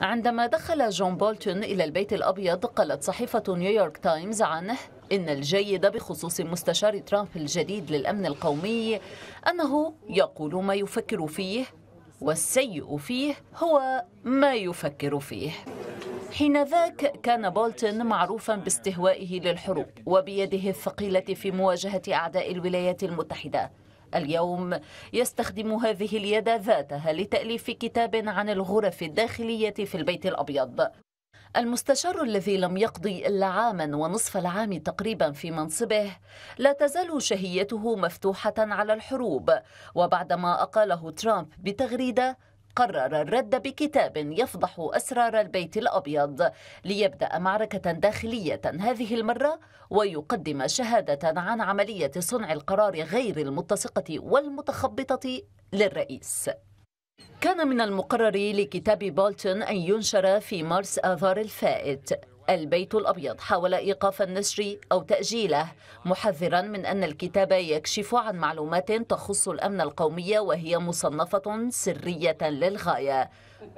عندما دخل جون بولتون إلى البيت الأبيض قالت صحيفة نيويورك تايمز عنه إن الجيد بخصوص مستشار ترامب الجديد للأمن القومي أنه يقول ما يفكر فيه والسيء فيه هو ما يفكر فيه حين ذاك كان بولتون معروفا باستهوائه للحروب وبيده الثقيلة في مواجهة أعداء الولايات المتحدة اليوم يستخدم هذه اليد ذاتها لتأليف كتاب عن الغرف الداخلية في البيت الأبيض المستشار الذي لم يقضي إلا عاما ونصف العام تقريبا في منصبه لا تزال شهيته مفتوحة على الحروب وبعدما أقاله ترامب بتغريدة قرر الرد بكتاب يفضح أسرار البيت الأبيض ليبدأ معركة داخلية هذه المرة ويقدم شهادة عن عملية صنع القرار غير المتسقة والمتخبطة للرئيس كان من المقرر لكتاب بولتون أن ينشر في مارس آذار الفائت البيت الأبيض حاول إيقاف النشر أو تأجيله محذرا من أن الكتاب يكشف عن معلومات تخص الأمن القومي وهي مصنفة سرية للغاية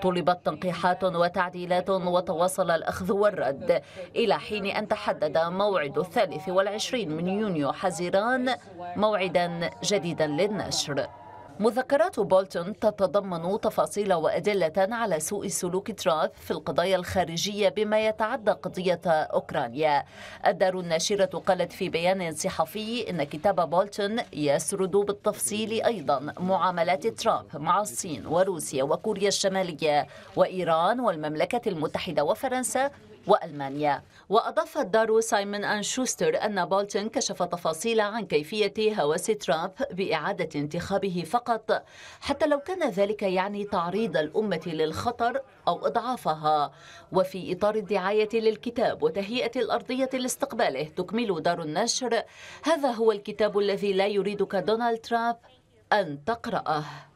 طلبت تنقيحات وتعديلات وتواصل الأخذ والرد إلى حين أن تحدد موعد الثالث والعشرين من يونيو حزيران موعدا جديدا للنشر مذكرات بولتون تتضمن تفاصيل وأدلة على سوء سلوك ترامب في القضايا الخارجية بما يتعدى قضية أوكرانيا الدار الناشرة قالت في بيان صحفي إن كتاب بولتون يسرد بالتفصيل أيضا معاملات ترامب مع الصين وروسيا وكوريا الشمالية وإيران والمملكة المتحدة وفرنسا وألمانيا وأضاف الدار سايمون أن شوستر أن بولتن كشف تفاصيل عن كيفية هوس ترامب بإعادة انتخابه فقط حتى لو كان ذلك يعني تعريض الأمة للخطر أو إضعافها وفي إطار الدعاية للكتاب وتهيئة الأرضية لاستقباله تكمل دار النشر هذا هو الكتاب الذي لا يريدك دونالد ترامب أن تقرأه